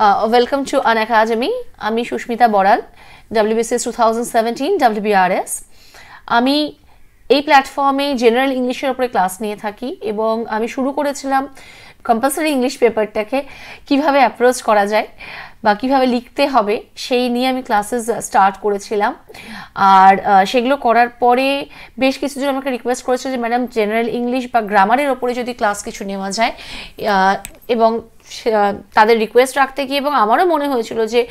Welcome to Unacademy আমি Susmita Boral WBCS two thousand seventeen WBRS আমি এই প্ল্যাটফর্মে জেনারেল ইংলিশের ওপরে ক্লাস নিয়ে থাকি এবং আমি শুরু করেছিলাম কম্পালসারি ইংলিশ পেপারটাকে কিভাবে অ্যাপ্রোচ করা যায় বা কীভাবে লিখতে হবে সেই নিয়ে আমি ক্লাসেস স্টার্ট uh, করেছিলাম আর uh, সেগুলো করার পরে বেশ কিছুজন আমাকে রিকোয়েস্ট করেছে যে ম্যাডাম জেনারেল ইংলিশ বা গ্রামারের ওপরে যদি ক্লাস কিছু নেওয়া যায় এবং তাদের রিকোয়েস্ট রাখতে গিয়ে এবং আমারও মনে হয়েছিল যে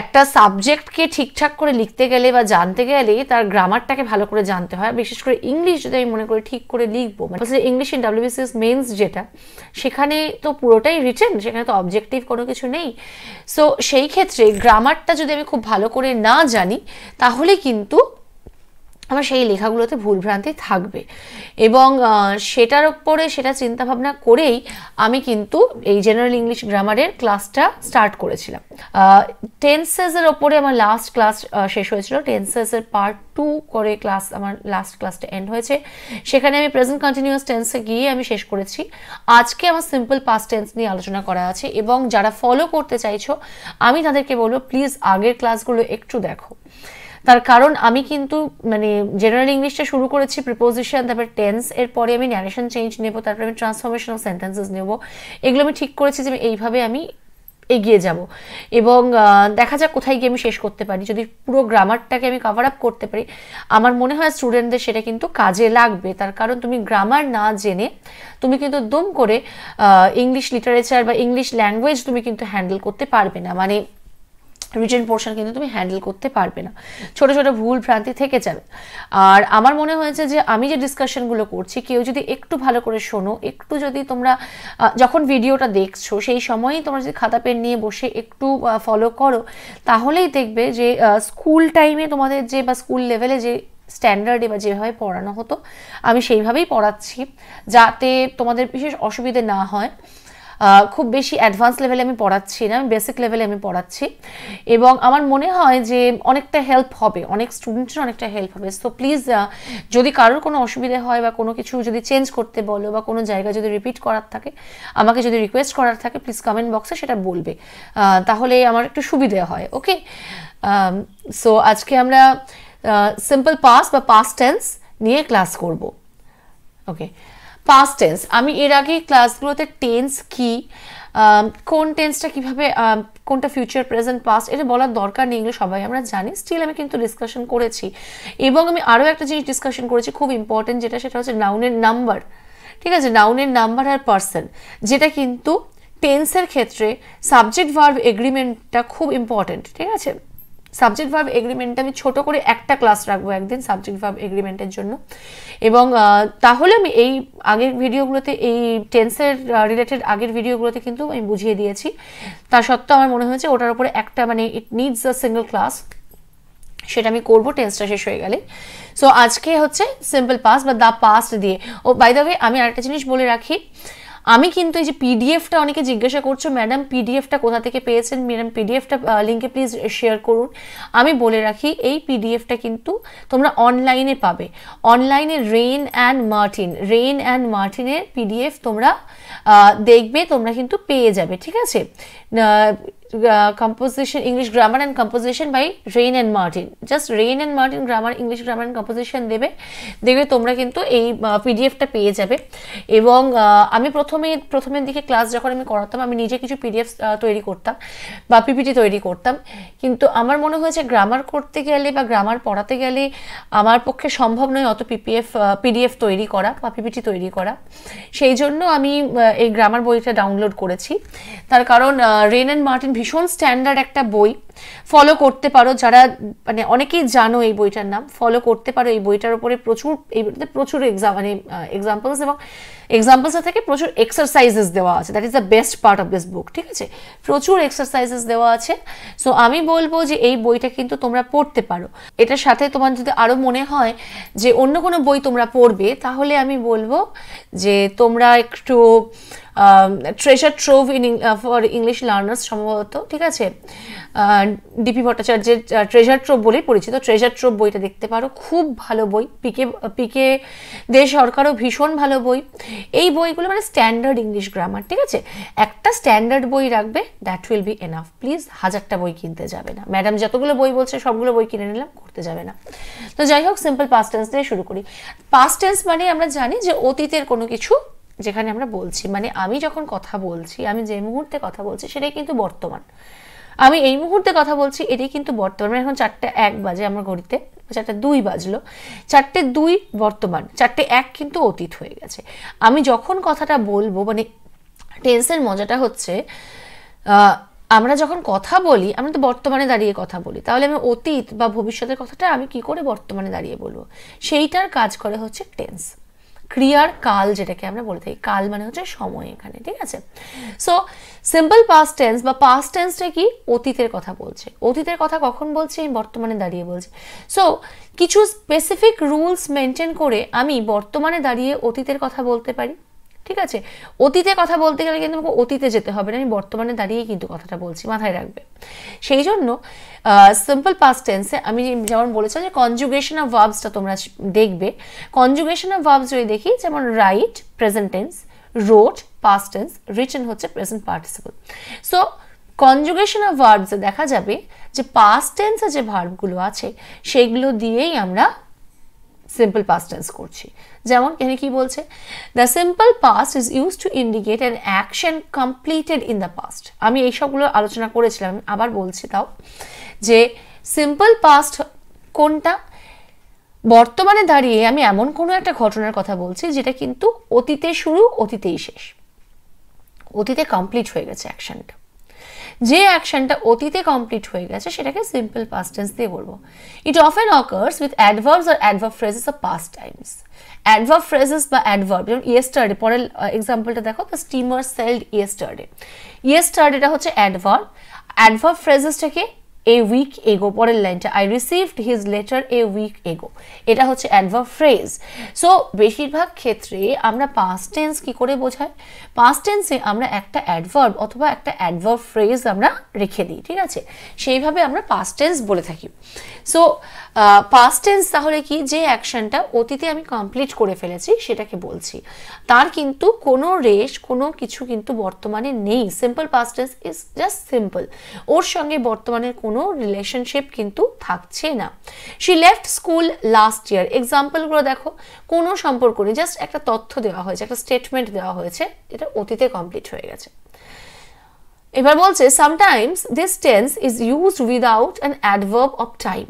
একটা সাবজেক্টকে ঠিকঠাক করে লিখতে গেলে বা জানতে গেলে তার গ্রামারটাকে ভালো করে জানতে হয় বিশেষ করে ইংলিশ যদি আমি মনে করি ঠিক করে লিখবো মানে ইংলিশ ইন ডাব্লিউবিসিএস মেন্স যেটা সেখানে তো পুরোটাই রিটেন সেখানে তো অবজেক্টিভ কোনো কিছু নেই সো সেই ক্ষেত্রে গ্রামারটা যদি আমি খুব ভালো করে না জানি তাহলে কিন্তু আমার সেই লেখাগুলোতে ভুলভ্রান্তি থাকবে এবং সেটার ওপরে সেটা চিন্তাভাবনা করেই আমি কিন্তু এই জেনারেল ইংলিশ গ্রামারের ক্লাসটা স্টার্ট করেছিলাম টেন্সেসের ওপরে আমার লাস্ট ক্লাস শেষ হয়েছিল টেন্সেসের পার্ট টু করে ক্লাস আমার লাস্ট ক্লাসটা এন্ড হয়েছে সেখানে আমি প্রেজেন্ট কন্টিনিউয়াস টেন্সে গিয়ে আমি শেষ করেছি আজকে আমার সিম্পল পাস্ট টেন্স নিয়ে আলোচনা করা আছে এবং যারা ফলো করতে চাইছো আমি তাদেরকে বলবো প্লিজ আগের ক্লাসগুলো একটু দেখো তার কারণ আমি কিন্তু মানে জেনারেল ইংলিশটা শুরু করেছি প্রিপোজিশন তারপরে টেন্স এর পরে আমি ন্যারেশন চেঞ্জ নেব তারপরে আমি ট্রান্সফরমেশনাল সেন্টেন্সেস নেব এগুলো আমি ঠিক করেছি যে এইভাবে আমি এগিয়ে যাব এবং দেখা যাক কোথায় গিয়ে আমি শেষ করতে পারি যদি পুরো গ্রামারটাকে আমি কভার আপ করতে পারি আমার মনে হয় স্টুডেন্টদের সেটা কিন্তু কাজে লাগবে তার কারণ তুমি গ্রামার না জেনে তুমি কিন্তু দুম করে ইংলিশ লিটারেচার বা ইংলিশ ল্যাঙ্গুয়েজ তুমি কিন্তু হ্যান্ডেল করতে পারবে না মানে রিটার্ন পোর্শন কিন্তু তুমি হ্যান্ডেল করতে পারবে না ছোট ছোট ভুল ভ্রান্তি থেকে যাবে আর আমার মনে হয়েছে যে আমি যে ডিসকাশনগুলো করছি কেউ যদি একটু ভালো করে শোনো একটু যদি তোমরা যখন ভিডিওটা দেখছো সেই সময়ই তোমরা যদি খাতা পেন নিয়ে বসে একটু ফলো করো তাহলেই দেখবে যে স্কুল টাইমে তোমাদের যে বা স্কুল লেভেলে যে স্ট্যান্ডার্ডে বা যেভাবে পড়ানো হতো আমি সেইভাবেই পড়াচ্ছি যাতে তোমাদের বিশেষ অসুবিধে না হয় খুব বেশি অ্যাডভান্স লেভেলে আমি পড়াচ্ছি না আমি বেসিক লেভেলে আমি পড়াচ্ছি এবং আমার মনে হয় যে অনেকটা হেল্প হবে অনেক স্টুডেন্টের অনেকটা হেল্প হবে সো প্লিজ যদি কারোর কোনো অসুবিধে হয় বা কোনো কিছু যদি চেঞ্জ করতে বলো বা কোনো জায়গা যদি রিপিট করার থাকে আমাকে যদি রিকোয়েস্ট করার থাকে প্লিজ কমেন্ট বক্সে সেটা বলবে তাহলে আমার একটু সুবিধে হয় ওকে সো আজকে আমরা সিম্পল পাস বা পাস টেন্স নিয়ে ক্লাস করব ওকে পাস্ট টেন্স আমি এর আগে ক্লাসগুলোতে টেন্স কি কোন টেন্সটা কিভাবে কোনটা ফিউচার প্রেজেন্ট পাস্ট এটা বলার দরকার নেই এগুলো সবাই আমরা জানি স্টিল আমি কিন্তু ডিসকাশন করেছি এবং আমি আরও একটা জিনিস ডিসকাশন করেছি খুব ইম্পর্টেন্ট যেটা সেটা হচ্ছে নাউনের নাম্বার ঠিক আছে নাউনের নাম্বার আর পার্সন যেটা কিন্তু টেন্সের ক্ষেত্রে সাবজেক্ট ভার্ব এগ্রিমেন্টটা খুব ইম্পর্টেন্ট ঠিক আছে সাবজেক্ট ভাব এগ্রিমেন্ট আমি ছোট করে একটা ক্লাস রাখবো একদিন সাবজেক্ট ভাব এগ্রিমেন্টের জন্য এবং তাহলে আমি এই আগের ভিডিওগুলোতে এই টেন্সের রিলেটেড আগের ভিডিওগুলোতে কিন্তু আমি বুঝিয়ে দিয়েছি তা সত্ত্বেও আমার মনে হয়েছে ওটার উপরে একটা মানে it needs a single class সেটা আমি করবো টেন্সটা শেষ হয়ে গেলে সো আজকে হচ্ছে সিম্পল পাস বা দ্য পাস্ট দিয়ে ও বাই দ্য ওয়ে আমি আরেকটা জিনিস বলে রাখি আমি কিন্তু এই যে পিডিএফটা অনেকে জিজ্ঞাসা করছো ম্যাডাম পিডিএফটা কোথা থেকে পেয়েছেন ম্যাডাম পিডিএফটা লিঙ্কে প্লিজ শেয়ার করুন আমি বলে রাখি এই পিডিএফটা কিন্তু তোমরা অনলাইনে পাবে অনলাইনে Wren and Martin Wren and মার্টিনের পিডিএফ তোমরা দেখবে তোমরা কিন্তু পেয়ে যাবে ঠিক আছে uh, composition, English grammar and composition by Rain and Martin. Just Rain and Martin grammar, English grammar and composition দেবে দেখবে তোমরা কিন্তু এই পিডিএফটা পেয়ে যাবে এবং আমি প্রথমে প্রথমের দিকে ক্লাস যখন আমি করাতাম আমি নিজে কিছু পিডিএফ তৈরি করতাম বা পিপিটি তৈরি করতাম কিন্তু আমার মনে হয়েছে গ্রামার করতে গেলে বা গ্রামার পড়াতে গেলে আমার পক্ষে সম্ভব নয় অত পিপিএফ পিডিএফ তৈরি করা বা পিপিটি তৈরি করা সেই জন্য আমি এই গ্রামার বইটা ডাউনলোড করেছি তার কারণ রেন অ্যান্ড মার্টিন ভীষণ স্ট্যান্ডার্ড একটা বই ফলো করতে পারো যারা মানে অনেকেই জানো এই বইটার নাম ফলো করতে পারো এই বইটার উপরে প্রচুর এই বইটাতে প্রচুর এক্সাম মানে এক্সাম্পলস এবং এক্সাম্পলসের থেকে প্রচুর এক্সারসাইজেস দেওয়া আছে that is the best part of this book ঠিক আছে প্রচুর এক্সারসাইজেস দেওয়া আছে সো আমি বলবো যে এই বইটা কিন্তু তোমরা পড়তে পারো এটার সাথে তোমার যদি আরও মনে হয় যে অন্য কোনো বই তোমরা পড়বে তাহলে আমি বলবো যে তোমরা একটু treasure trove in for English learners সম্ভবত ঠিক আছে ডিপি ভট্টাচার্যের ট্রেজার ট্রোপ বলে পরিচিত ট্রেজার ট্রোপ বইটা দেখতে পারো খুব ভালো বই পিকে পিকে দে সরকারও ভীষণ ভালো বই এই বইগুলো মানে স্ট্যান্ডার্ড ইংলিশ গ্রামার ঠিক আছে একটা স্ট্যান্ডার্ড বই রাখবে that will be enough please হাজারটা বই কিনতে যাবে না ম্যাডাম যতগুলো বই বলছে সবগুলো বই কিনে নিলাম করতে যাবে না তো যাই হোক সিম্পল পাস্ট টেন্স দিয়ে শুরু করি পাস্ট টেন্স মানে আমরা জানি যে অতীতের কোনো কিছু যেখানে আমরা বলছি মানে আমি যখন কথা বলছি আমি যে মুহূর্তে কথা বলছি সেটাই কিন্তু বর্তমান আমি এই মুহূর্তে কথা বলছি এটি কিন্তু বর্তমানে এখন চারটে এক বাজে আমার ঘড়িতে চারটে দুই বাজলো চারটে দুই বর্তমান চারটে এক কিন্তু অতীত হয়ে গেছে আমি যখন কথাটা বলবো মানে টেন্সের মজাটা হচ্ছে আমরা যখন কথা বলি আমরা তো বর্তমানে দাঁড়িয়ে কথা বলি তাহলে আমি অতীত বা ভবিষ্যতের কথাটা আমি কি করে বর্তমানে দাঁড়িয়ে বলবো সেইটার কাজ করে হচ্ছে টেন্স ক্রিয়ার কাল যেটাকে আমরা বলে থাকি কাল মানে হচ্ছে সময় এখানে ঠিক আছে সো সিম্পল পাস্ট টেন্স বা পাস্ট টেন্সটা কি অতীতের কথা বলছে অতীতের কথা কখন বলছে বর্তমানে দাঁড়িয়ে বলছে সো কিছু স্পেসিফিক রুলস মেনটেন করে আমি বর্তমানে দাঁড়িয়ে অতীতের কথা বলতে পারি ঠিক আছে অতীতে কথা বলতে গেলে কিন্তু আমাকে অতীতে যেতে হবে না আমি বর্তমানে দাঁড়িয়েই কিন্তু কথাটা বলছি মাথায় রাখবে সেই জন্য সিম্পল পাস্ট টেন্সে আমি যেমন বলেছিলাম যে কনজুগেশন অফ ভার্বসটা তোমরা দেখবে কনজুগেশন অফ ভার্বস যদি দেখি যেমন write present tense wrote past tense written হচ্ছে present participle so conjugation of ভার্বসে দেখা যাবে যে পাস্ট টেন্সে যে ভার্বগুলো আছে সেগুলো দিয়েই আমরা সিম্পল পাস্ট টেন্স করছি যেমন এখানে কি বলছে the simple past is use to indicate an action completed in the past আমি এইসবগুলো আলোচনা করেছিলাম আবার বলছি তাও যে সিম্পল পাস্ট কোনটা বর্তমানে দাঁড়িয়ে আমি এমন কোনো একটা ঘটনার কথা বলছি যেটা কিন্তু অতীতে শুরু অতীতেই শেষ অতীতে কমপ্লিট হয়ে গেছে অ্যাকশনটা যে অ্যাকশনটা অতীতে কমপ্লিট হয়ে গেছে সেটাকে সিম্পল পাস্ট টেন্স দিয়ে বলবো it often occurs with adverbs আর adverb phrases of past times adverb phrases বা অ্যাডভার্ব যেমন ইয়েস্টারডে পরের এক্সাম্পলটা দেখো দ্য স্টিমার সেলড ইয়েস্টারডে ইয়েস্টারডেটা হচ্ছে অ্যাডভার্ব অ্যাডভার্ব ফ্রেজেসটাকে এ উইক এগো পরের লাইনটা I received his letter a week ago এটা হচ্ছে অ্যাডভার ফ্রেজ সো বেশিরভাগ ক্ষেত্রে আমরা পাস্ট টেন্স কি করে বোঝাই পাস টেন্সে আমরা একটা অ্যাডভার্ব অথবা একটা অ্যাডভার্ব ফ্রেজ আমরা রেখে দিই ঠিক আছে সেইভাবে আমরা পাস্ট টেন্স বলে থাকি সো পাস্ট টেন্স তাহলে কি যে অ্যাকশনটা অতীতে আমি কমপ্লিট করে ফেলেছি সেটাকে বলছি তার কিন্তু কোনো রেশ কোনো কিছু কিন্তু বর্তমানে নেই simple past tense is just simple ওর সঙ্গে বর্তমানের কোনো রিলেশনশিপ কিন্তু থাকছে না she left school last year এক্সাম্পলগুলো দেখো কোনো সম্পর্ক নেই জাস্ট একটা তথ্য দেওয়া হয়েছে একটা স্টেটমেন্ট দেওয়া হয়েছে এটা অতীতে কমপ্লিট হয়ে গেছে এবার বলছে sometimes this tense is used without an adverb of time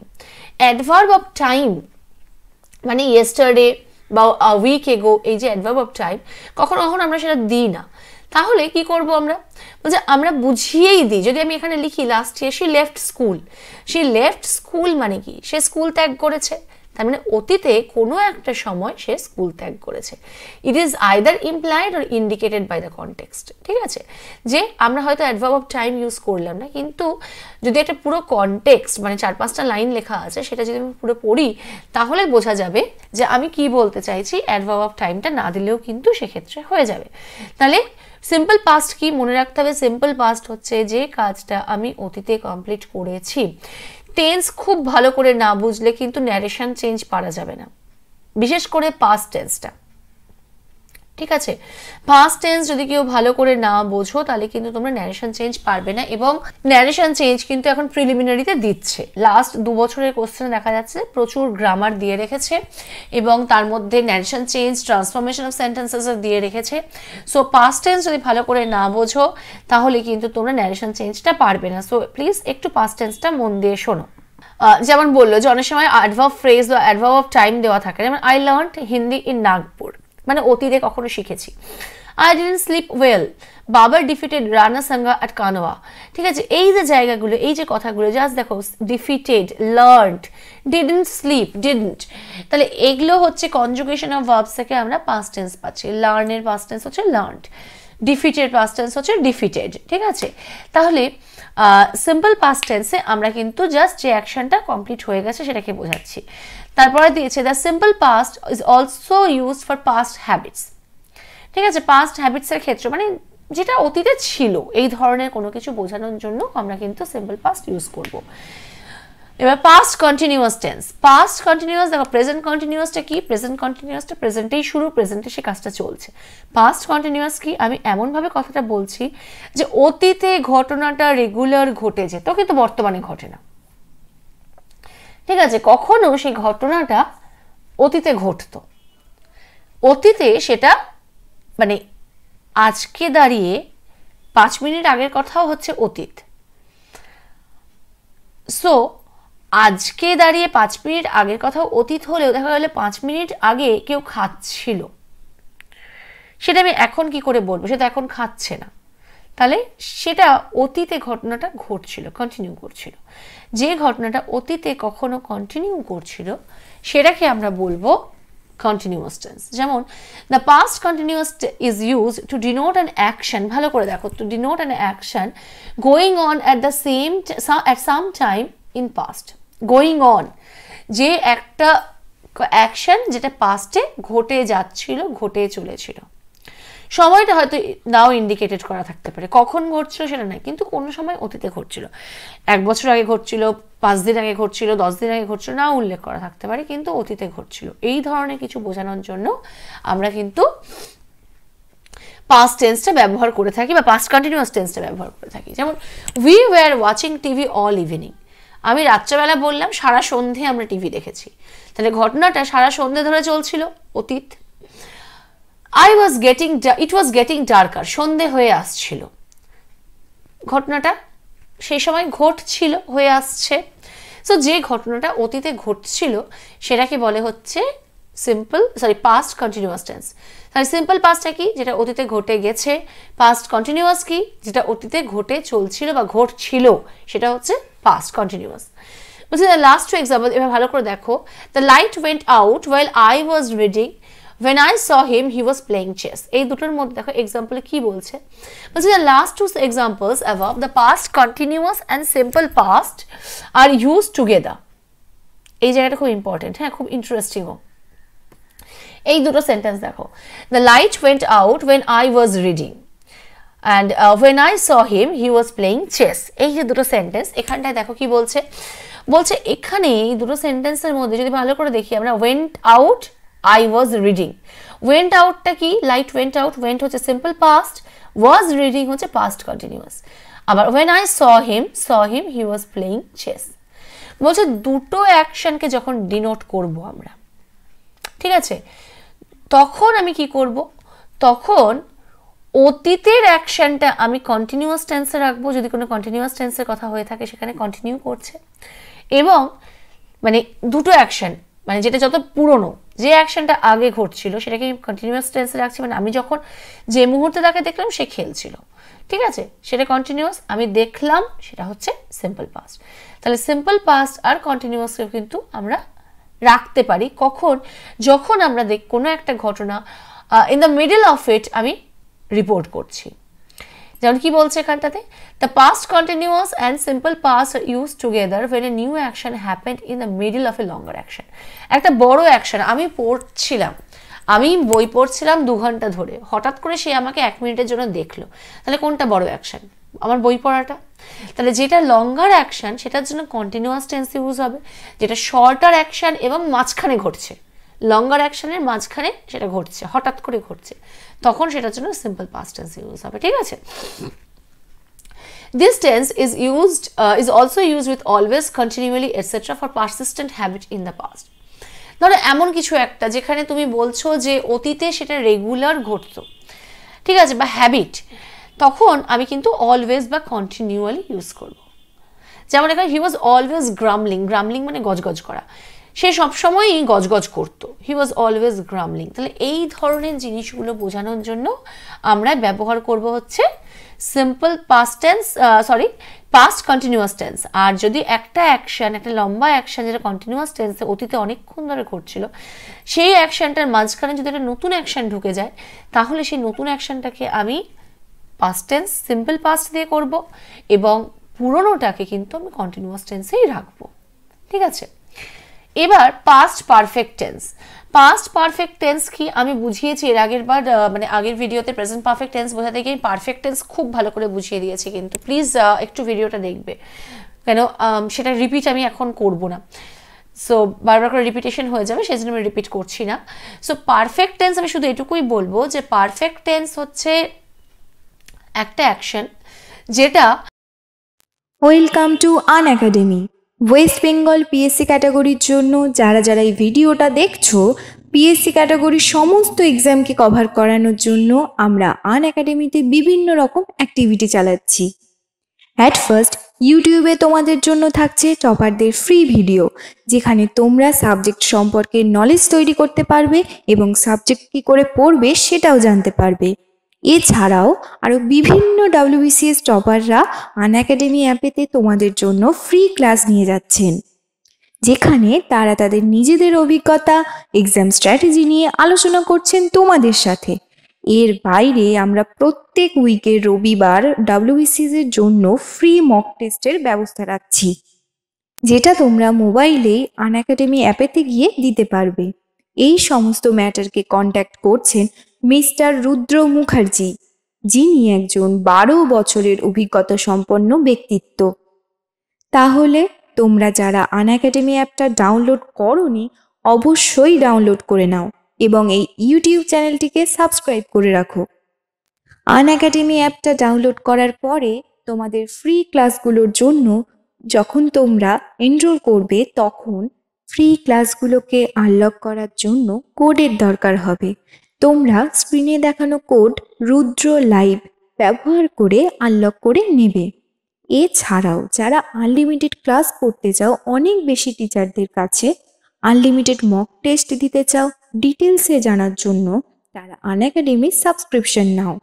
adverb of time মানে ইয়েস্টারডে বা উইক uh, এগো এই যে অ্যাডভার্ব অফ টাইম কখনো কখনো আমরা সেটা দিই না তাহলে কি করব আমরা বলছে আমরা বুঝিয়েই দিই যদি আমি এখানে লিখি last year she left school she left school মানে কি সে স্কুল ত্যাগ করেছে তার মানে অতীতে কোনো একটা সময় সে স্কুল ত্যাগ করেছে it is either implied or indicated by the context ঠিক আছে যে আমরা হয়তো অ্যাডভার্ব অফ টাইম ইউজ করলাম না কিন্তু যদি একটা পুরো কনটেক্সট মানে চার পাঁচটা লাইন লেখা আছে সেটা যদি আমি পুরো পড়ি তাহলে বোঝা যাবে যে আমি কি বলতে চাইছি অ্যাডভার্ব অফ টাইমটা না দিলেও কিন্তু সেক্ষেত্রে হয়ে যাবে তাহলে সিম্পল পাস্ট কি মনে রাখতে হবে সিম্পল পাস্ট হচ্ছে যে কাজটা আমি অতীতে কমপ্লিট করেছি টেন্স খুব ভালো করে না বুঝলে কিন্তু ন্যারেশন চেঞ্জ পারা যাবে না বিশেষ করে পাস্ট টেন্সটা ঠিক আছে ফার্স্ট টেন্স যদি কেউ ভালো করে না বোঝো তাহলে কিন্তু তোমরা ন্যারেশন চেঞ্জ পারবে না এবং ন্যারেশন চেঞ্জ কিন্তু এখন প্রিলিমিনারিতে দিচ্ছে লাস্ট দু বছরের কোশ্চেনে দেখা যাচ্ছে প্রচুর গ্রামার দিয়ে রেখেছে এবং তার মধ্যে narration change transformation of sentences দিয়ে রেখেছে সো পাস্ট টেন্স যদি ভালো করে না বোঝো তাহলে কিন্তু তোমরা ন্যারেশন চেঞ্জটা পারবে না সো প্লিজ একটু পাস্ট টেন্সটা মন দিয়ে শোনো যেমন বললো যে অনেক সময় অ্যাডভার্ব ফ্রেজ বা অ্যাডভার্ব অফ টাইম দেওয়া থাকে যেমন I learn Hindi in Nagpur মানে অতীতে কখনো শিখেছি I didn't sleep well Babur defeated Rana Sanga at Khanwa ঠিক আছে এই যে জায়গাগুলো এই যে কথাগুলো জাস্ট দেখো defeated learn didn't sleep didn't তাহলে এগুলো হচ্ছে কনজুকেশন অফ ভার্বস থেকে আমরা পাস্ট টেন্স পাচ্ছি লার্নের পাস্ট টেন্স হচ্ছে লার্নড ডিফিটেড পাস্ট টেন্স হচ্ছে ডিফিটেড ঠিক আছে তাহলে সিম্পল পাস্ট টেন্সে আমরা কিন্তু জাস্ট যে অ্যাকশনটা কমপ্লিট হয়ে গেছে সেটাকে বোঝাচ্ছি তারপরে দিয়েছে the simple past is also use for past habits ঠিক আছে পাস্ট হ্যাবিটসের ক্ষেত্রে মানে যেটা অতীতে ছিল এই ধরনের কোনো কিছু বোঝানোর জন্য আমরা কিন্তু সিম্পল পাস্ট ইউজ করব এবার past continuous tense past continuous দেখো প্রেজেন্ট কন্টিনিউয়াসটা কি প্রেজেন্ট কন্টিনিউয়াসটা প্রেজেন্টেই শুরু প্রেজেন্টে সে কাজটা চলছে পাস্ট কন্টিনিউয়াস কি আমি এমনভাবে কথাটা বলছি যে অতীতে ঘটনাটা রেগুলার ঘটে যেত কিন্তু বর্তমানে ঘটে না ঠিক আছে কখনো সেই ঘটনাটা অতীতে ঘটত অতীতে সেটা মানে আজকে দাঁড়িয়ে পাঁচ মিনিট আগের কথাও হচ্ছে অতীত সো আজকে দাঁড়িয়ে পাঁচ মিনিট আগের কথাও অতীত হলেও দেখা গেলে পাঁচ মিনিট আগে কেউ খাচ্ছিল সেটা আমি এখন কি করে বলবো সেটা এখন খাচ্ছে না তাহলে সেটা অতীতে ঘটনাটা ঘটছিল কন্টিনিউ করছিল যে ঘটনাটা অতীতে কখনো কন্টিনিউ করছিল সেটাকে আমরা বলবো কন্টিনিউয়াস টেন্স যেমন the past continuous is use to denote an action ভালো করে দেখো to denote an action going on at the same at some time in past going on যে একটা অ্যাকশন যেটা পাস্টে ঘটে যাচ্ছিল ঘটে চলেছিল সময়টা হয়তো নাও ইন্ডিকেটেড করা থাকতে পারে কখন ঘটছিল সেটা নাই কিন্তু কোনো সময় অতীতে ঘটছিল এক বছর আগে ঘটছিল পাঁচ দিন আগে ঘটছিল দশ দিন আগে ঘটছিল না উল্লেখ করা থাকতে পারে কিন্তু অতীতে ঘটছিল এই ধরনের কিছু বোঝানোর জন্য আমরা কিন্তু পাস্ট টেন্সটা ব্যবহার করে থাকি বা পাস্ট কন্টিনিউয়াস টেন্সটা ব্যবহার করে থাকি যেমন we were watching TV all evening আমি রাত্রেবেলা বললাম সারা সন্ধে আমরা টিভি দেখেছি তাহলে ঘটনাটা সারা সন্ধে ধরে চলছিল অতীত I was getting it was getting darker সন্ধে হয়ে আসছিল ঘটনাটা সেই সময় ঘটছিল হয়ে আসছে সো যে ঘটনাটা অতীতে ঘটছিল সেটাকে বলে হচ্ছে simple sorry past continuous tense sorry simple পাস্টটা কি যেটা অতীতে ঘটে গেছে পাস্ট কন্টিনিউয়াস কি যেটা অতীতে ঘটে চলছিল বা ঘটছিল সেটা হচ্ছে পাস্ট কন্টিনিউয়াস বলছি দ্য লাস্ট টু এক্সাম্পল এবার ভালো করে দেখো the light went out when I was reading When I saw him, he was playing chess. এই দুটোর মধ্যে দেখো এক্সাম্পলে কি বলছে বলছে the last two examples above the past continuous and simple past are use together এই জায়গাটা খুব ইম্পর্টেন্ট হ্যাঁ খুব ইন্টারেস্টিংও এই দুটো সেন্টেন্স দেখো the light went out when I was reading and when I saw him he was playing chess এই যে দুটো সেন্টেন্স এখানটায় দেখো কি বলছে বলছে এখানে এই দুটো সেন্টেন্সের মধ্যে যদি ভালো করে দেখি আমরা went out I was reading went আউটটা কি লাইট ওয়েন্ট আউট ওয়েন্ট হচ্ছে সিম্পল পাস্ট ওয়াজ রিডিং হচ্ছে পাস্ট কন্টিনিউয়াস আবার when I saw him saw him he was playing chess বলছে দুটো অ্যাকশনকে যখন ডিনোট করব আমরা ঠিক আছে তখন আমি কি করব তখন অতীতের অ্যাকশনটা আমি কন্টিনিউয়াস টেন্সে রাখবো যদি কোনো কন্টিনিউয়াস টেন্সের কথা হয়ে থাকে সেখানে কন্টিনিউ করছে এবং মানে দুটো অ্যাকশন মানে যেটা যত পুরনো যে অ্যাকশনটা আগে ঘটছিল সেটাকে কন্টিনিউয়াস টেন্সে রাখছি মানে আমি যখন যে মুহূর্তে তাকে দেখলাম সে খেলছিল ঠিক আছে সেটা কন্টিনিউয়াস আমি দেখলাম সেটা হচ্ছে সিম্পল পাস্ট তাহলে সিম্পল পাস্ট আর কন্টিনিউয়াসকেও কিন্তু আমরা রাখতে পারি কখন যখন আমরা দেখ কোনো একটা ঘটনা in the middle of it আমি রিপোর্ট করছি যেমন কি বলছে এখানটাতে the past continuous and simple past use together when a new action happen in the middle of a longer action একটা বড় অ্যাকশন আমি পড়ছিলাম আমি বই পড়ছিলাম দু ঘন্টা ধরে হঠাৎ করে সে আমাকে এক মিনিটের জন্য দেখলো তাহলে কোনটা বড় অ্যাকশন আমার বই পড়াটা তাহলে যেটা লঙ্গার অ্যাকশন সেটার জন্য কন্টিনিউয়াস টেন্স ইউজ হবে যেটা শর্টার অ্যাকশন এবং মাঝখানে ঘটছে লঙ্গার অ্যাকশনের মাঝখানে সেটা ঘটছে হঠাৎ করে ঘটছে তখন সেটার জন্য সিম্পল পাস্ট টেন্স ইউজ হবে ঠিক আছে this tense is used is also use with always continually etcetera for for habit in the past ধরো এমন কিছু একটা যেখানে তুমি বলছো যে অতীতে সেটা রেগুলার ঘটতো ঠিক আছে বা হ্যাবিট তখন আমি কিন্তু অলওয়েজ বা কন্টিনিউয়ালি ইউজ করব যেমন এখানে হি ওয়াজ অলওয়েজ গ্রামলিং গ্রামলিং মানে গজগজ করা সে সবসময়ই গজগজ করত হি ওয়াজ অলওয়েজ গ্রামলিং তাহলে এই ধরনের জিনিসগুলো বোঝানোর জন্য আমরা ব্যবহার করব হচ্ছে simple past tense sorry past continuous tense আর যদি একটা অ্যাকশান একটা লম্বা অ্যাকশান যেটা কন্টিনিউয়াস টেন্সে অতীতে অনেকক্ষণ ধরে ঘটছিল সেই অ্যাকশানটার মাঝখানে যদি একটা নতুন অ্যাকশান ঢুকে যায় তাহলে সেই নতুন অ্যাকশানটাকে আমি পাস্ট টেন্স সিম্পল পাস্ট দিয়ে করব এবং পুরনোটাকে কিন্তু আমি কন্টিনিউয়াস টেন্সেই রাখবো ঠিক আছে এবার past perfect tense past perfect tense কি আমি বুঝিয়েছি এর আগের বার মানে আগের ভিডিওতে প্রেজেন্ট পারফেক্ট টেন্স বোঝাতে গিয়ে পারফেক্ট টেন্স খুব ভালো করে বুঝিয়ে দিয়েছি কিন্তু প্লিজ একটু ভিডিওটা দেখবে কেন সেটা রিপিট আমি এখন করব না সো বারবার করে রিপিটেশন হয়ে যাবে সেই জন্য আমি রিপিট করছি না সো পারফেক্ট টেন্স আমি শুধু এটুকুই বলবো যে পারফেক্ট টেন্স হচ্ছে একটা অ্যাকশন যেটা welcome to Unacademy West Bengal PSC ক্যাটাগরির জন্য যারা যারা এই ভিডিওটা দেখছো পিএসসি ক্যাটাগরির সমস্ত এক্সামকে কভার করানোর জন্য আমরা আন একাডেমিতে বিভিন্ন রকম অ্যাক্টিভিটি চালাচ্ছি অ্যাট ফার্স্ট ইউটিউবে তোমাদের জন্য থাকছে টপারদের ফ্রি ভিডিও যেখানে তোমরা সাবজেক্ট সম্পর্কে নলেজ তৈরি করতে পারবে এবং সাবজেক্ট কী করে পড়বে সেটাও জানতে পারবে এছাড়াও আরও বিভিন্ন ডাব্লিউবিসিএস টপাররা আন একাডেমি অ্যাপেতে তোমাদের জন্য ফ্রি ক্লাস নিয়ে যাচ্ছেন যেখানে তারা তাদের নিজেদের অভিজ্ঞতা এক্সাম স্ট্র্যাটেজি নিয়ে আলোচনা করছেন তোমাদের সাথে এর বাইরে আমরা প্রত্যেক উইকে রবিবার এর জন্য ফ্রি মক টেস্টের ব্যবস্থা রাখছি যেটা তোমরা মোবাইলেই আন একাডেমি অ্যাপেতে গিয়ে দিতে পারবে এই সমস্ত ম্যাটারকে কন্ট্যাক্ট করছেন মিস্টার রুদ্র মুখার্জি যিনি একজন বারো বছরের অভিজ্ঞতা সম্পন্ন ব্যক্তিত্ব তাহলে তোমরা যারা আন একাডেমি অ্যাপটা ডাউনলোড করনি অবশ্যই ডাউনলোড করে নাও এবং এই ইউটিউব চ্যানেলটিকে সাবস্ক্রাইব করে রাখো আন একাডেমি অ্যাপটা ডাউনলোড করার পরে তোমাদের ফ্রি ক্লাসগুলোর জন্য যখন তোমরা এনরোল করবে তখন ফ্রি ক্লাসগুলোকে আনলক করার জন্য কোডের দরকার হবে তোমরা স্ক্রিনে দেখানো কোড রুদ্র লাইভ ব্যবহার করে আনলক করে নেবে এছাড়াও যারা আনলিমিটেড ক্লাস করতে চাও অনেক বেশি টিচারদের কাছে আনলিমিটেড মক টেস্ট দিতে চাও ডিটেলসে জানার জন্য তারা আনএকাডেমি সাবস্ক্রিপশন নাও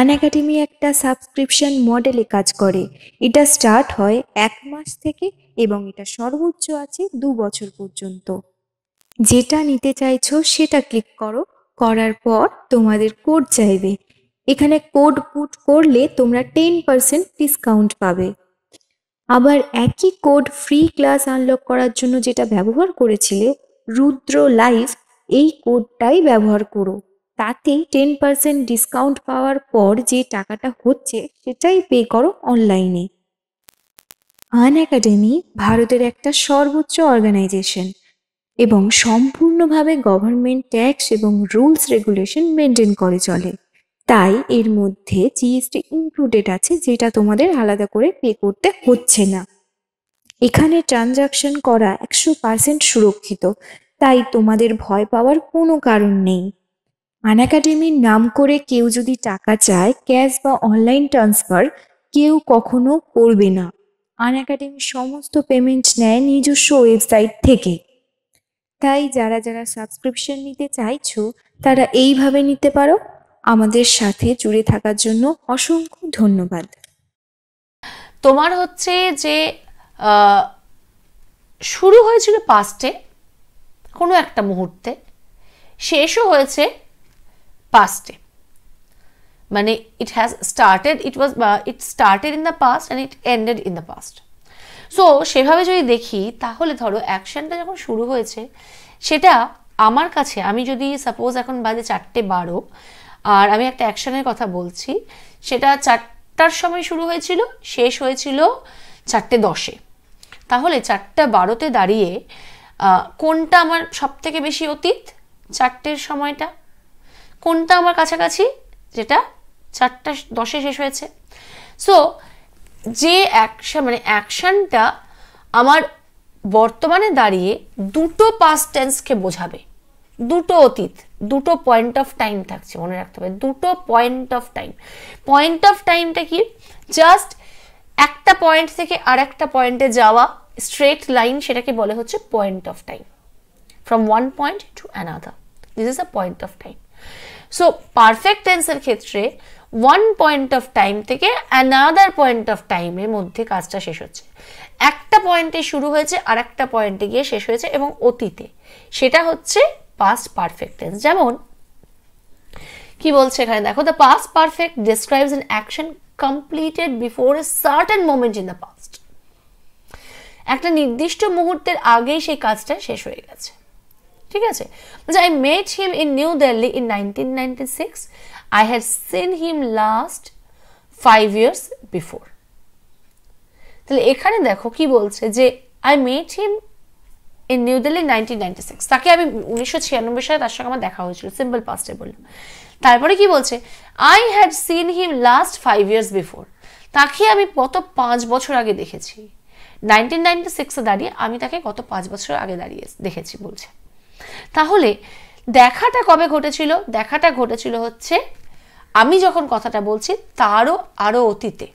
আনএকাডেমি একটা সাবস্ক্রিপশন মডেলে কাজ করে এটা স্টার্ট হয় এক মাস থেকে এবং এটা সর্বোচ্চ আছে দু বছর পর্যন্ত যেটা নিতে চাইছো সেটা ক্লিক করো করার পর তোমাদের কোড চাইবে এখানে কোড পুট করলে তোমরা টেন পার্সেন্ট ডিসকাউন্ট পাবে আবার একই কোড ফ্রি ক্লাস আনলক করার জন্য যেটা ব্যবহার করেছিলে রুদ্র লাইফ এই কোডটাই ব্যবহার করো তাতেই টেন পার্সেন্ট ডিসকাউন্ট পাওয়ার পর যে টাকাটা হচ্ছে সেটাই পে করো অনলাইনে আন একাডেমি ভারতের একটা সর্বোচ্চ অর্গানাইজেশন এবং সম্পূর্ণভাবে গভর্নমেন্ট ট্যাক্স এবং রুলস রেগুলেশন মেনটেন করে চলে তাই এর মধ্যে জিএসটি ইনক্লুডেড আছে যেটা তোমাদের আলাদা করে পে করতে হচ্ছে না এখানে ট্রানজাকশন করা একশো পার্সেন্ট সুরক্ষিত তাই তোমাদের ভয় পাওয়ার কোনো কারণ নেই আন একাডেমির নাম করে কেউ যদি টাকা চায় ক্যাশ বা অনলাইন ট্রান্সফার কেউ কখনো করবে না আন একাডেমির সমস্ত পেমেন্ট নেয় নিজস্ব ওয়েবসাইট থেকে তাই যারা যারা সাবস্ক্রিপশন নিতে চাইছো তারা এইভাবে নিতে পারো আমাদের সাথে জুড়ে থাকার জন্য অসংখ্য ধন্যবাদ তোমার হচ্ছে যে শুরু হয়েছিল পাস্টে কোনো একটা মুহূর্তে শেষও হয়েছে পাস্টে মানে it has started it was it started in the past and it ended in the past so সেভাবে যদি দেখি তাহলে ধরো অ্যাকশনটা যখন শুরু হয়েছে সেটা আমার কাছে আমি যদি সাপোজ এখন বাজে চারটে বারো আর আমি একটা অ্যাকশনের কথা বলছি সেটা চারটার সময় শুরু হয়েছিল শেষ হয়েছিল চারটে দশে তাহলে চারটা বারোতে দাঁড়িয়ে কোনটা আমার সব থেকে বেশি অতীত চারটের সময়টা কোনটা আমার কাছাকাছি যেটা চারটা দশে শেষ হয়েছে সো যে অ্যাকশন মানে অ্যাকশনটা আমার বর্তমানে দাঁড়িয়ে দুটো পাস্ট টেন্সকে বোঝাবে দুটো অতীত দুটো পয়েন্ট অফ টাইম থাকছে মনে রাখতে হবে দুটো point of time point of টাইমটা কি জাস্ট একটা পয়েন্ট থেকে আর একটা পয়েন্টে যাওয়া স্ট্রেট লাইন সেটাকে বলে হচ্ছে point of time from one point to another this is a point of time so perfect টেন্সের ক্ষেত্রে ওয়ান পয়েন্ট অফ টাইম থেকে অ্যানাদার পয়েন্ট অফ টাইমের মধ্যে কাজটা শেষ হচ্ছে একটা পয়েন্টে শুরু হয়েছে আর একটা পয়েন্টে গিয়ে শেষ হয়েছে এবং অতীতে সেটা হচ্ছে পাস্ট পারফেক্টেন্স যেমন কি বলছে এখানে দেখো the past perfect describes an action completed before a certain moment in the past একটা নির্দিষ্ট মুহূর্তের আগেই সেই কাজটা শেষ হয়ে গেছে ঠিক আছে I met him in New Delhi in nineteen ninety six I had seen him last five years before তাহলে এখানে দেখো কি বলছে যে I met him in New Delhi nineteen ninety six তাকে আমি উনিশশো ছিয়ানব্বই সালে তার সঙ্গে আমার দেখা হয়েছিল সিম্পল পাস্টে বললাম তারপরে কি বলছে I had seen him last five years before তাকে আমি গত পাঁচ বছর আগে দেখেছি নাইনটিন নাইনটি সিক্সে দাঁড়িয়ে আমি তাকে গত পাঁচ বছর আগে দাঁড়িয়ে দেখেছি বলছে তাহলে দেখাটা কবে ঘটেছিল দেখাটা ঘটেছিল হচ্ছে আমি যখন কথাটা বলছি তারও আরও অতীতে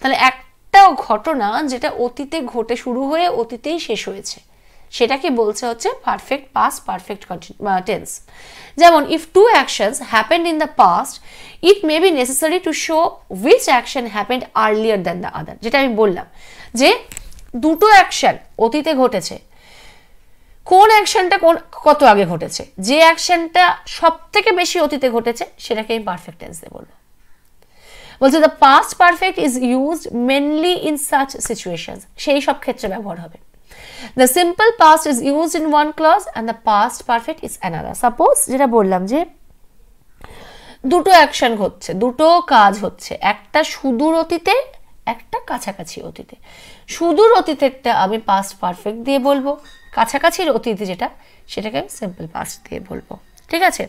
তাহলে একটা ঘটনা যেটা অতীতে ঘটে শুরু হয়ে অতীতেই শেষ হয়েছে সেটাকে বলছে হচ্ছে পারফেক্ট পাস পারফেক্ট টেন্স যেমন if two actions happened in the past it may be necessary to show which action happened earlier than the other যেটা আমি বললাম যে দুটো অ্যাকশন অতীতে ঘটেছে কোন অ্যাকশনটা কোন কত আগে ঘটেছে যে অ্যাকশনটা সব থেকে বেশি অতীতে ঘটেছে সেটাকে আমি পারফেক্ট টেন্স দিয়ে বলবো বলছে the past perfect is use mainly in such situation সেই সব ক্ষেত্রে ব্যবহার হবে the simple past is use in one class and the past perfect is another suppose যেটা বললাম যে দুটো অ্যাকশন হচ্ছে দুটো কাজ হচ্ছে একটা সুদূর অতীতে একটা কাছাকাছি অতীতে সুদূর অতীতেরটা আমি পাস্ট পারফেক্ট দিয়ে বলবো কাছাকাছির অতীত যেটা সেটাকে আমি সিম্পল পাস্ট দিয়ে বলবো ঠিক আছে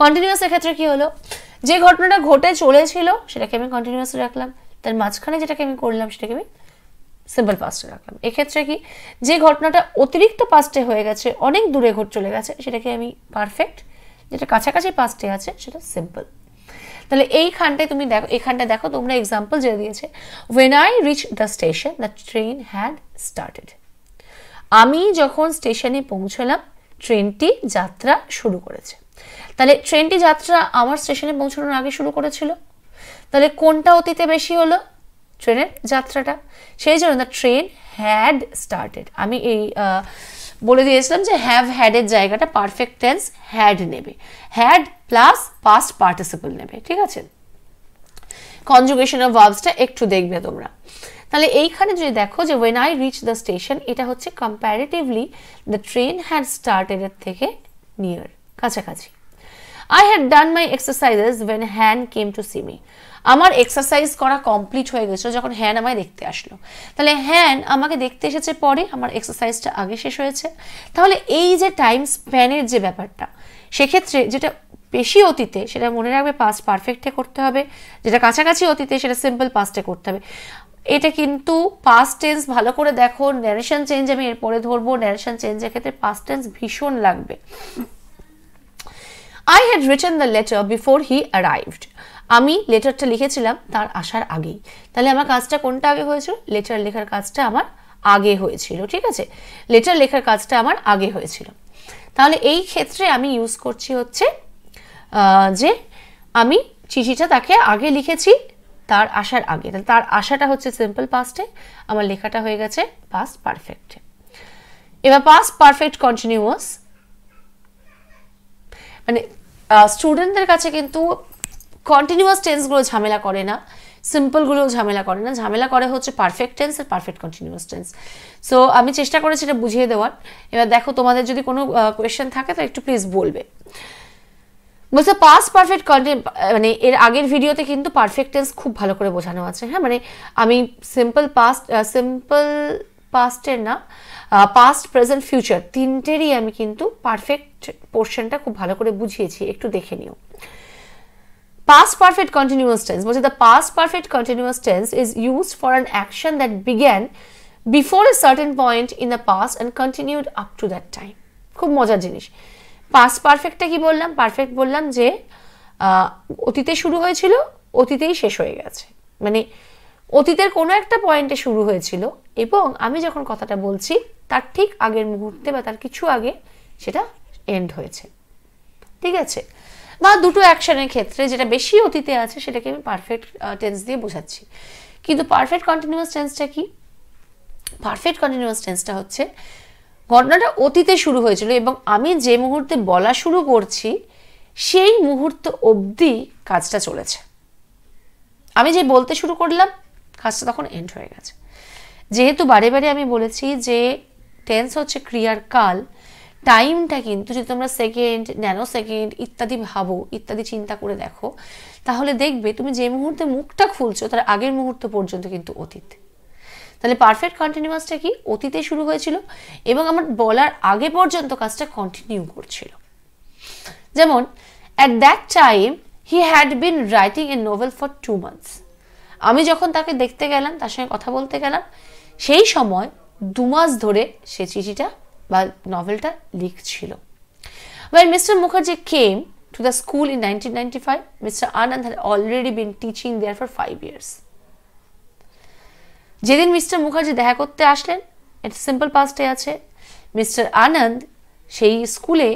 কন্টিনিউয়াস ক্ষেত্রে কি হলো যে ঘটনাটা ঘটে চলেছিল সেটাকে আমি কন্টিনিউয়াস রাখলাম তার মাঝখানে যেটাকে আমি করলাম সেটাকে আমি সিম্পল পাস্টে রাখলাম এক্ষেত্রে কি যে ঘটনাটা অতিরিক্ত পাস্টে হয়ে গেছে অনেক দূরে ঘট চলে গেছে সেটাকে আমি পারফেক্ট যেটা কাছাকাছি পাস্টে আছে সেটা সিম্পল তাহলে এইখানটায় তুমি দেখো এখানটা দেখো তোমরা এক্সাম্পল যে দিয়েছে when I reach the station the train had started আমি যখন স্টেশনে পৌঁছলাম ট্রেনটি যাত্রা শুরু করেছে তাহলে ট্রেনটি যাত্রা আমার স্টেশনে পৌঁছানোর আগে শুরু করেছিল তাহলে কোনটা অতীতে বেশি হলো ট্রেনের যাত্রাটা সেই জন্য দ্য ট্রেন হ্যাড স্টার্টেড আমি এই বলে দিয়েছিলাম যে হ্যাভ হ্যাডের জায়গাটা পারফেক্ট টেন্স হ্যাড নেবে হ্যাড প্লাস পাস্ট পার্টিসিপল নেবে ঠিক আছে কনজুগেশন অফ ভার্বসটা একটু দেখবে তোমরা তাহলে এইখানে যদি দেখো যে when I reach the station এটা হচ্ছে comparatively the train had started এর থেকে নিয়ার কাছাকাছি I had done my exercises when Hari came to see me আমার এক্সারসাইজ করা কমপ্লিট হয়ে গেছিলো যখন হ্যান আমায় দেখতে আসলো তাহলে হ্যান আমাকে দেখতে এসেছে পরে আমার এক্সারসাইজটা আগে শেষ হয়েছে তাহলে এই যে টাইম স্প্যানের যে ব্যাপারটা সেক্ষেত্রে যেটা বেশি অতীতে সেটা মনে রাখবে পাস্ট পারফেক্টে করতে হবে যেটা কাছাকাছি অতীতে সেটা সিম্পল পাস্টে করতে হবে এটা কিন্তু পাস্ট টেন্স ভালো করে দেখো ন্যারেশন চেঞ্জ আমি এরপরে ধরবো ন্যারেশন চেঞ্জের ক্ষেত্রে পাস্ট টেন্স ভীষণ লাগবে I had return the letter before he arrived আমি লেটারটা লিখেছিলাম তার আসার আগেই তাহলে আমার কাজটা কোনটা আগে হয়েছিল লেটার লেখার কাজটা আমার আগে হয়েছিল ঠিক আছে লেটার লেখার কাজটা আমার আগে হয়েছিল তাহলে এই ক্ষেত্রে আমি ইউজ করছি হচ্ছে যে আমি চিঠিটা তাকে আগে লিখেছি তার আসার আগে তাহলে তার আসাটা হচ্ছে সিম্পল পাস্টে আমার লেখাটা হয়ে গেছে পাস্ট পারফেক্টে এবার পাস্ট পারফেক্ট কন্টিনিউয়াস মানে স্টুডেন্টদের কাছে কিন্তু কন্টিনিউয়াস টেন্সগুলো ঝামেলা করে না সিম্পলগুলোও ঝামেলা করে না ঝামেলা করে হচ্ছে পারফেক্ট টেন্স আর পারফেক্ট কন্টিনিউয়াস টেন্স সো আমি চেষ্টা করেছি এটা বুঝিয়ে দেওয়ার এবার দেখো তোমাদের যদি কোনো কোয়েশ্চেন থাকে তো একটু প্লিজ বলবে বলছে পাস পারফেক্ট কন্টেন্ট মানে এর আগের ভিডিওতে কিন্তু পারফেক্ট টেন্স খুব ভালো করে বোঝানো আছে হ্যাঁ মানে আমি সিম্পল পাস্ট সিম্পল পাস্টের না পাস্ট প্রেজেন্ট ফিউচার তিনটেরই আমি কিন্তু পারফেক্ট পোর্শনটা খুব ভালো করে বুঝিয়েছি একটু দেখে নিও পাস্ট পারফেক্ট কন্টিনিউয়াস টেন্স বলছে the past perfect continuous tense is use for an action that began before a certain point in the past and continued up to that time খুব মজার জিনিস পাস পারফেক্টটা কি বললাম পারফেক্ট বললাম যে অতীতে শুরু হয়েছিল অতীতেই শেষ হয়ে গেছে মানে অতীতের কোনো একটা পয়েন্টে শুরু হয়েছিল এবং আমি যখন কথাটা বলছি তার ঠিক আগের মুহূর্তে বা তার কিছু আগে সেটা এন্ড হয়েছে ঠিক আছে বা দুটো অ্যাকশনের ক্ষেত্রে যেটা বেশি অতীতে আছে সেটাকে আমি পারফেক্ট টেন্স দিয়ে বোঝাচ্ছি কিন্তু পারফেক্ট কন্টিনিউয়াস টেন্সটা কি পারফেক্ট কন্টিনিউয়াস টেন্সটা হচ্ছে ঘটনাটা অতীতে শুরু হয়েছিল এবং আমি যে মুহূর্তে বলা শুরু করছি সেই মুহূর্ত অবধি কাজটা চলেছে আমি যে বলতে শুরু করলাম কাজটা তখন এন্ড হয়ে গেছে যেহেতু বারে বারে আমি বলেছি যে টেন্স হচ্ছে ক্রিয়ার কাল টাইমটা কিন্তু যদি তোমরা সেকেন্ড ন্যানো সেকেন্ড ইত্যাদি ভাবো ইত্যাদি চিন্তা করে দেখো তাহলে দেখবে তুমি যে মুহূর্তে মুখটা খুলছো তার আগের মুহূর্ত পর্যন্ত কিন্তু অতীত তাহলে পারফেক্ট কন্টিনিউয়াসটা কি অতীতে শুরু হয়েছিল এবং আমার বলার আগে পর্যন্ত কাজটা কন্টিনিউ করছিল যেমন at that time he had been writing a novel for two months আমি যখন তাকে দেখতে গেলাম তার সঙ্গে কথা বলতে গেলাম সেই সময় দু মাস ধরে সে চিঠিটা বা নভেলটা লিখছিল Mukherjee came to the school in nineteen ninety five mister Anand had already been teaching there for five years যেদিন মিস্টার মুখার্জি দেখা করতে আসলেন এটা সিম্পল পাস্টে আছে মিস্টার আনন্দ সেই স্কুলে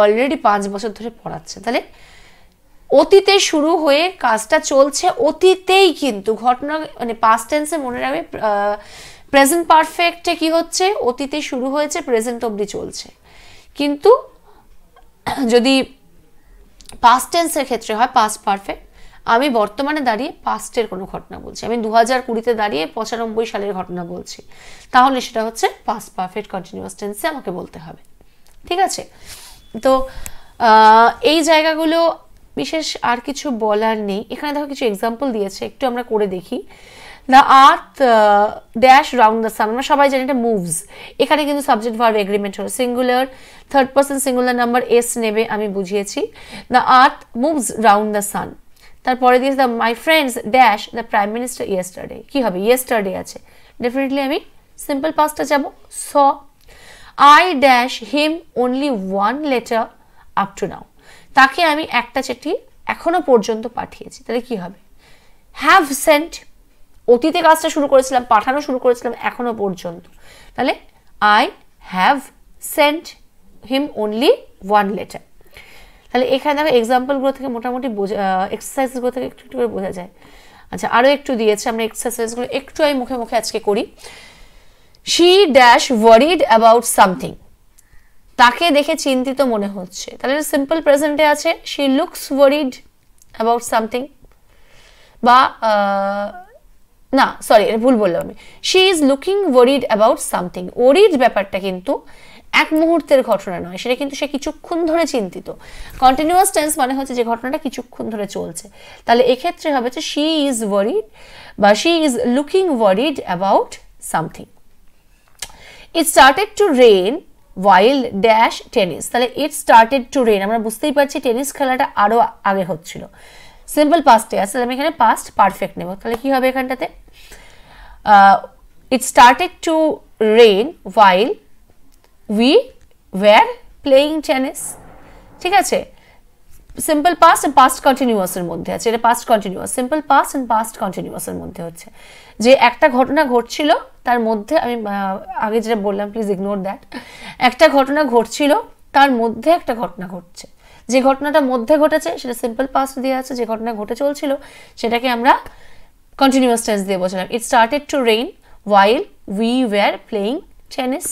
অলরেডি পাঁচ বছর ধরে পড়াচ্ছে তাহলে অতীতে শুরু হয়ে কাজটা চলছে অতীতেই কিন্তু ঘটনা মানে পাস্ট টেন্সে মনে রাখবে প্রেজেন্ট পারফেক্টে কি হচ্ছে অতীতে শুরু হয়েছে প্রেজেন্ট অবধি চলছে কিন্তু যদি পাস্ট টেন্সের ক্ষেত্রে হয় পাস্ট পারফেক্ট আমি বর্তমানে দাঁড়িয়ে পাস্টের কোনো ঘটনা বলছি আমি দু হাজার কুড়িতে দাঁড়িয়ে পঁচানব্বই সালের ঘটনা বলছি তাহলে সেটা হচ্ছে পাস্ট পারফেক্ট কন্টিনিউয়াস টেন্সে আমাকে বলতে হবে ঠিক আছে তো এই জায়গাগুলো বিশেষ আর কিছু বলার নেই এখানে দেখো কিছু এক্সাম্পল দিয়েছে একটু আমরা করে দেখি the earth dash round the sun আমরা সবাই জানি এটা মুভস এখানে কিন্তু সাবজেক্ট ভার্ব এগ্রিমেন্ট হলো singular third person singular number s নেবে আমি বুঝিয়েছি the earth moves round the sun তারপরে দিয়েছে the my friends dash the prime minister yesterday কী হবে ইয়েস্টারডে আছে ডেফিনেটলি আমি সিম্পল পাস্টটা যাব so I dash him only one letter up to now তাকে আমি একটা চিঠি এখনও পর্যন্ত পাঠিয়েছি তাহলে কি হবে হ্যাভ সেন্ট অতীতে কাজটা শুরু করেছিলাম পাঠানো শুরু করেছিলাম এখনও পর্যন্ত তাহলে I have sent him only one letter তাহলে এখানে দেখো এক্সাম্পলগুলো থেকে মোটামুটি বোঝা এক্সারসাইজগুলো থেকে একটু একটু করে বোঝা যায় আচ্ছা আরও একটু দিয়েছে আমরা এক্সারসাইজগুলো একটু আমি মুখে মুখে আজকে করি she dash worried about something তাকে দেখে চিন্তিত মনে হচ্ছে তাহলে সিম্পল প্রেজেন্টে আছে she looks worried about something বা না সরি ভুল বললাম আমি she is looking worried about something worried ব্যাপারটা কিন্তু এক মুহূর্তের ঘটনা নয় সেটা কিন্তু সে কিছুক্ষণ ধরে চিন্তিত কন্টিনিউয়াস টেন্স মানে হচ্ছে যে ঘটনাটা কিছুক্ষণ ধরে চলছে তাহলে এক্ষেত্রে হবে যে শি ইজ ওয়ারিড বা she is looking worried about something it started to rain while dash tennis তাহলে ইট স্টার্টেড টু রেন আমরা বুঝতেই পারছি টেনিস খেলাটা আরও আগে হচ্ছিল সিম্পল পাস্টে আছে তাহলে আমি এখানে পাস্ট পারফেক্ট নেব তাহলে কী হবে এখানটাতে it started to rain while we were playing tennis ঠিক আছে সিম্পল পাস্ট অ্যান্ড পাস্ট কন্টিনিউয়াসের মধ্যে আছে এটা past continuous simple past and past কন্টিনিউয়াসের মধ্যে হচ্ছে যে একটা ঘটনা ঘটছিল তার মধ্যে আমি আগে যেটা বললাম প্লিজ ইগনোর দ্যাট একটা ঘটনা ঘটছিল তার মধ্যে একটা ঘটনা ঘটছে যে ঘটনাটা মধ্যে ঘটেছে সেটা সিম্পল পাস্ট দিয়ে আছে যে ঘটনা ঘটে চলছিল সেটাকে আমরা কন্টিনিউয়াস টেন্স দিয়ে বোঝালাম it started to rain while we were playing tennis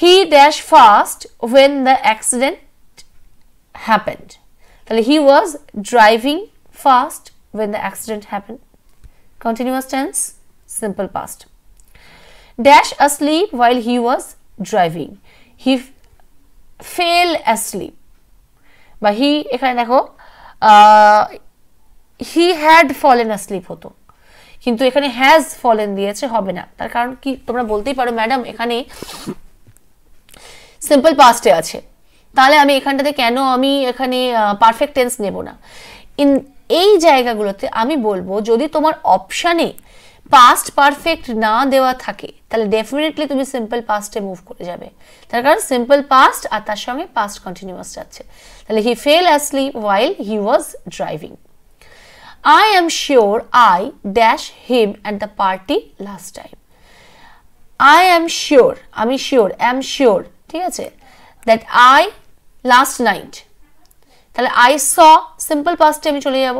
he dash fast when the accident happened তাহলে he was driving fast when the accident happen continuous tense simple past dash asleep while he was driving he fell asleep বা he এখানে দেখো he had fallen asleep হতো কিন্তু এখানে has fallen দিয়েছে হবে না তার কারণ কি তোমরা বলতেই পারো ম্যাডাম এখানে সিম্পল পাস্টে আছে তাহলে আমি এখানটাতে কেন আমি এখানে পারফেক্ট টেন্স নেব না ইন এই জায়গাগুলোতে আমি বলবো যদি তোমার অপশানে পাস্ট পারফেক্ট না দেওয়া থাকে তাহলে ডেফিনেটলি তুমি সিম্পল পাস্টে মুভ করে যাবে তার কারণ সিম্পল পাস্ট আর তার সঙ্গে পাস্ট কন্টিনিউয়াস যাচ্ছে তাহলে he fell asleep while he was driving I am sure I dash him and the party last time I am sure আমি শিওর অ্যাম শিওর ঠিক আছে দ্যাট আই লাস্ট নাইট তাহলে I saw simple পাস্টে আমি চলে যাব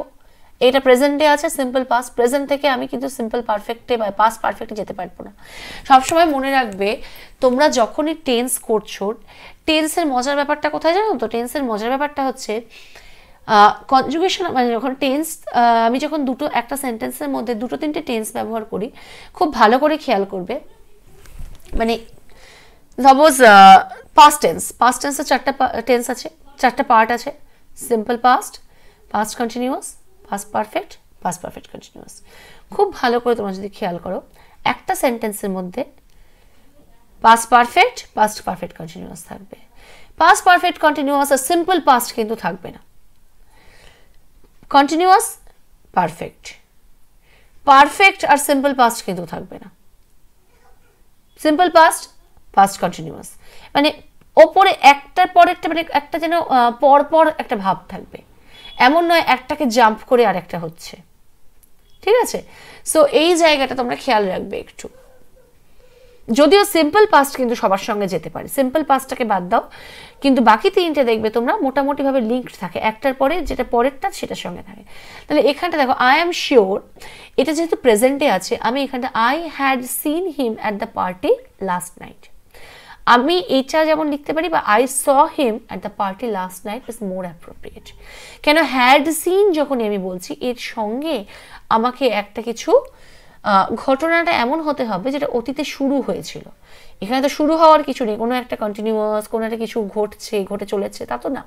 এটা প্রেজেন্টে আছে সিম্পল পাস্ট প্রেজেন্ট থেকে আমি কিন্তু সিম্পল পারফেক্টে বা পাস্ট পারফেক্টে যেতে পারবো না সবসময় মনে রাখবে তোমরা যখনই টেন্স করছো টেন্সের মজার ব্যাপারটা কোথায় জানো তো টেন্সের মজার ব্যাপারটা হচ্ছে কনজুগেশন মানে যখন টেন্স আমি যখন দুটো একটা সেন্টেন্সের মধ্যে দুটো তিনটে টেন্স ব্যবহার করি খুব ভালো করে খেয়াল করবে মানে সাপোজ পাস্ট টেন্স পাস্ট টেন্সে চারটা টেন্স আছে চারটা পার্ট আছে simple past past continuous past perfect past perfect continuous খুব ভালো করে তোমরা যদি খেয়াল করো একটা সেন্টেন্সের মধ্যে past perfect past perfect continuous থাকবে পাস্ট পারফেক্ট কন্টিনিউয়াস আর সিম্পল পাস্ট কিন্তু থাকবে না কন্টিনিউয়াস পারফেক্ট পারফেক্ট আর সিম্পল পাস্ট কিন্তু থাকবে না সিম্পল পাস্ট ফার্স্ট কন্টিনিউয়াস মানে ওপরে একটার পর একটা মানে একটা যেন পরপর একটা ভাব থাকবে এমন নয় একটাকে জাম্প করে আর একটা হচ্ছে ঠিক আছে সো এই জায়গাটা তোমরা খেয়াল রাখবে একটু যদিও সিম্পল পাস্ট কিন্তু সবার সঙ্গে যেতে পারে সিম্পল পাস্টটাকে বাদ দাও কিন্তু বাকি তিনটে দেখবে তোমরা মোটামুটিভাবে লিঙ্কড থাকে একটার পরে যেটা পরেরটা সেটার সঙ্গে থাকে তাহলে এখানটা দেখো আই অ্যাম শিওর এটা যেহেতু প্রেজেন্টে আছে আমি এখানটা I had seen him at the party last night আমি এইটা যেমন লিখতে পারি বা I saw him at the party last night is more appropriate কেন হ্যাড সিন যখন আমি বলছি এর সঙ্গে আমাকে একটা কিছু ঘটনাটা এমন হতে হবে যেটা অতীতে শুরু হয়েছিল এখানে তো শুরু হওয়ার কিছু নেই কোনো একটা কন্টিনিউয়াস কোনো একটা কিছু ঘটছে ঘটে চলেছে তা তো না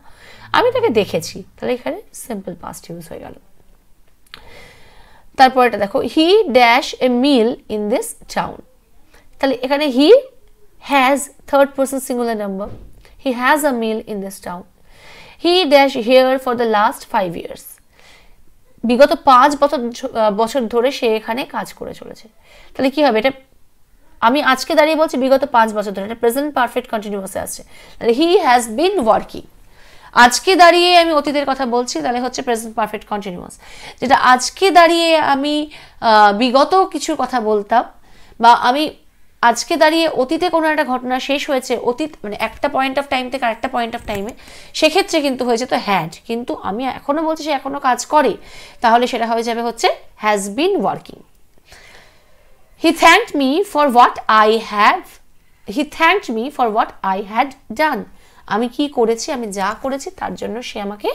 আমি তাকে দেখেছি তাহলে এখানে সিম্পল পাস্ট ইউজ হয়ে গেল তারপর এটা দেখো he dash a mill in this town তাহলে এখানে হি has third person singular number. He has a mill in this town. He dash here for the last five years. বিগত পাঁচ বছর বছর ধরে সে এখানে কাজ করে চলেছে তাহলে কি হবে এটা আমি আজকে দাঁড়িয়ে বলছি বিগত পাঁচ বছর ধরে এটা প্রেজেন্ট পারফেক্ট কন্টিনিউসে আছে তাহলে হি হ্যাজ বিন ওয়ার্কিং আজকে দাঁড়িয়ে আমি অতীতের কথা বলছি তাহলে হচ্ছে প্রেজেন্ট পারফেক্ট কন্টিনিউয়াস যেটা আজকে দাঁড়িয়ে আমি বিগত কিছু কথা বলতাম বা আমি আজকে দাঁড়িয়ে অতীতে কোনো একটা ঘটনা শেষ হয়েছে অতীত মানে একটা পয়েন্ট অফ টাইম থেকে আরেকটা পয়েন্ট অফ টাইমে সেক্ষেত্রে কিন্তু হয়ে যেত হ্যাড কিন্তু আমি এখনও বলছি সে এখনও কাজ করে তাহলে সেটা হয়ে যাবে হচ্ছে has been working he thanked me for what I have he thanked me for what I had done আমি কি করেছি আমি যা করেছি তার জন্য সে আমাকে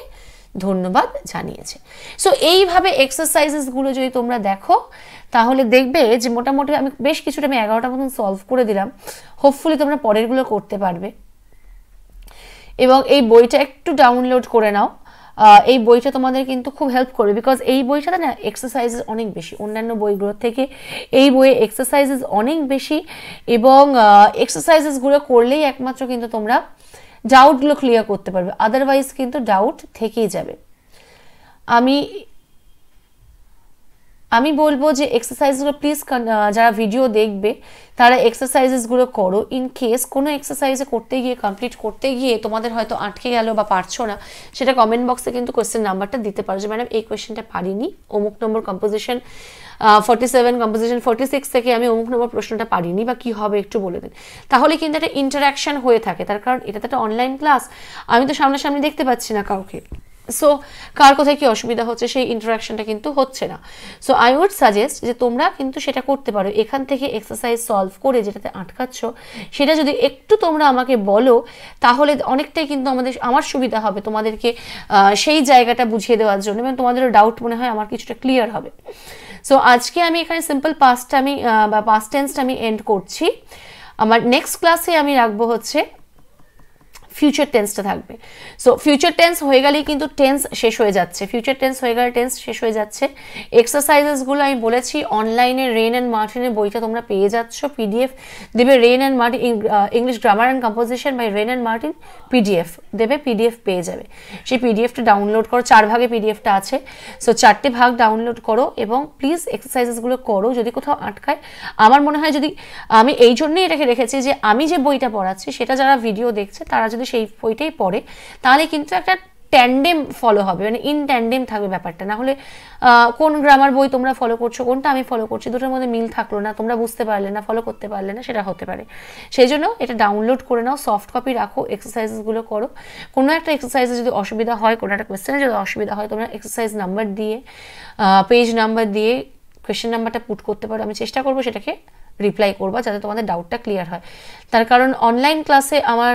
ধন্যবাদ জানিয়েছে সো এইভাবে এক্সারসাইজেসগুলো যদি তোমরা দেখো তাহলে দেখবে যে মোটামুটি আমি বেশ কিছুটা আমি এগারোটা মতন সলভ করে দিলাম হোপফুলি তোমরা পরেরগুলো করতে পারবে এবং এই বইটা একটু ডাউনলোড করে নাও এই বইটা তোমাদের কিন্তু খুব হেল্প করবে বিকজ এই বইটাতে না এক্সারসাইজেস অনেক বেশি অন্যান্য বইগুলোর থেকে এই বইয়ে এক্সারসাইজেস অনেক বেশি এবং এক্সারসাইজেসগুলো করলেই একমাত্র কিন্তু তোমরা ডাউটগুলো ক্লিয়ার করতে পারবে আদারওয়াইজ কিন্তু ডাউট থেকেই যাবে আমি আমি বলবো যে এক্সারসাইজগুলো প্লিজ যারা ভিডিও দেখবে তারা এক্সারসাইজেসগুলো করো ইন কেস কোনো এক্সারসাইজে করতে গিয়ে কমপ্লিট করতে গিয়ে তোমাদের হয়তো আটকে গেল বা পারছো না সেটা কমেন্ট বক্সে কিন্তু কোয়েশ্চেন নাম্বারটা দিতে পারো যে ম্যাডাম এই কোয়েশ্চেনটা পারিনি অমুক number composition forty seven composition forty six থেকে আমি অমুক নম্বর প্রশ্নটা পারিনি বা কি হবে একটু বলে দিন তাহলে কিন্তু একটা ইন্টারাকশান হয়ে থাকে তার কারণ এটা তো একটা অনলাইন ক্লাস আমি তো সামনাসামনি দেখতে পাচ্ছি না কাউকে সো কার কোথায় কী অসুবিধা হচ্ছে সেই ইন্টারাকশনটা কিন্তু হচ্ছে না সো আই উড সাজেস্ট যে তোমরা কিন্তু সেটা করতে পারো এখান থেকে এক্সারসাইজ সলভ করে যেটাতে আটকাচ্ছ সেটা যদি একটু তোমরা আমাকে বলো তাহলে অনেকটাই কিন্তু আমাদের আমার সুবিধা হবে তোমাদেরকে সেই জায়গাটা বুঝিয়ে দেওয়ার জন্য এবং তোমাদেরও ডাউট মনে হয় আমার কিছুটা ক্লিয়ার হবে সো আজকে আমি এখানে সিম্পল পাস্ট আমি বা পাস্ট টেন্সটা আমি এন্ড করছি আমার নেক্সট ক্লাসে আমি রাখবো হচ্ছে ফিউচার টেন্সটা থাকবে সো ফিউচার টেন্স হয়ে গেলেই কিন্তু টেন্স শেষ হয়ে যাচ্ছে ফিউচার টেন্স হয়ে গেলে টেন্স শেষ হয়ে যাচ্ছে এক্সারসাইজেসগুলো আমি বলেছি অনলাইনে রেন অ্যান্ড মার্টিনের বইটা তোমরা পেয়ে যাচ্ছ পিডিএফ দেবে Wren and Martin English grammar and composition by Wren and Martin PDF দেবে পিডিএফ পেয়ে যাবে সেই পিডিএফটা ডাউনলোড করো চার ভাগে পিডিএফটা আছে সো চারটে ভাগ ডাউনলোড করো এবং প্লিজ এক্সারসাইজেসগুলো করো যদি কোথাও আটকায় আমার মনে হয় যদি আমি এই জন্যই এটাকে রেখেছি যে আমি যে বইটা পড়াচ্ছি সেটা যারা ভিডিও দেখছে তারা যদি যদি সেই বইটাই পড়ে তাহলে কিন্তু একটা ট্যান্ডেম ফলো হবে মানে ইন ট্যান্ডেম থাকবে ব্যাপারটা না হলে কোন গ্রামার বই তোমরা ফলো করছো কোনটা আমি ফলো করছি দুটোর মধ্যে মিল থাকলো না তোমরা বুঝতে পারলে না ফলো করতে পারলে না সেটা হতে পারে সেই জন্য এটা ডাউনলোড করে নাও সফট কপি রাখো এক্সারসাইজগুলো করো কোনো একটা এক্সারসাইজে যদি অসুবিধা হয় কোনো একটা কোয়েশ্চেনে যদি অসুবিধা হয় তোমরা এক্সারসাইজ নাম্বার দিয়ে পেজ নাম্বার দিয়ে কোয়েশ্চেন নাম্বারটা পুট করতে পারো আমি চেষ্টা করবো সেটাকে রিপ্লাই করবা যাতে তোমাদের ডাউটটা ক্লিয়ার হয় তার কারণ অনলাইন ক্লাসে আমার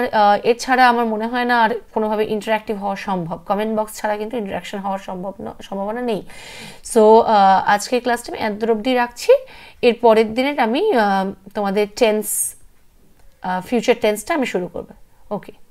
এছাড়া আমার মনে হয় না আর কোনোভাবে ইন্টারাক্টিভ হওয়া সম্ভব কমেন্ট বক্স ছাড়া কিন্তু ইন্টারাকশন হওয়ার সম্ভব সম্ভাবনা নেই সো আজকের ক্লাসটা আমি এত অবধি রাখছি এর পরের দিনের আমি তোমাদের টেন্স ফিউচার টেন্সটা আমি শুরু করবো ওকে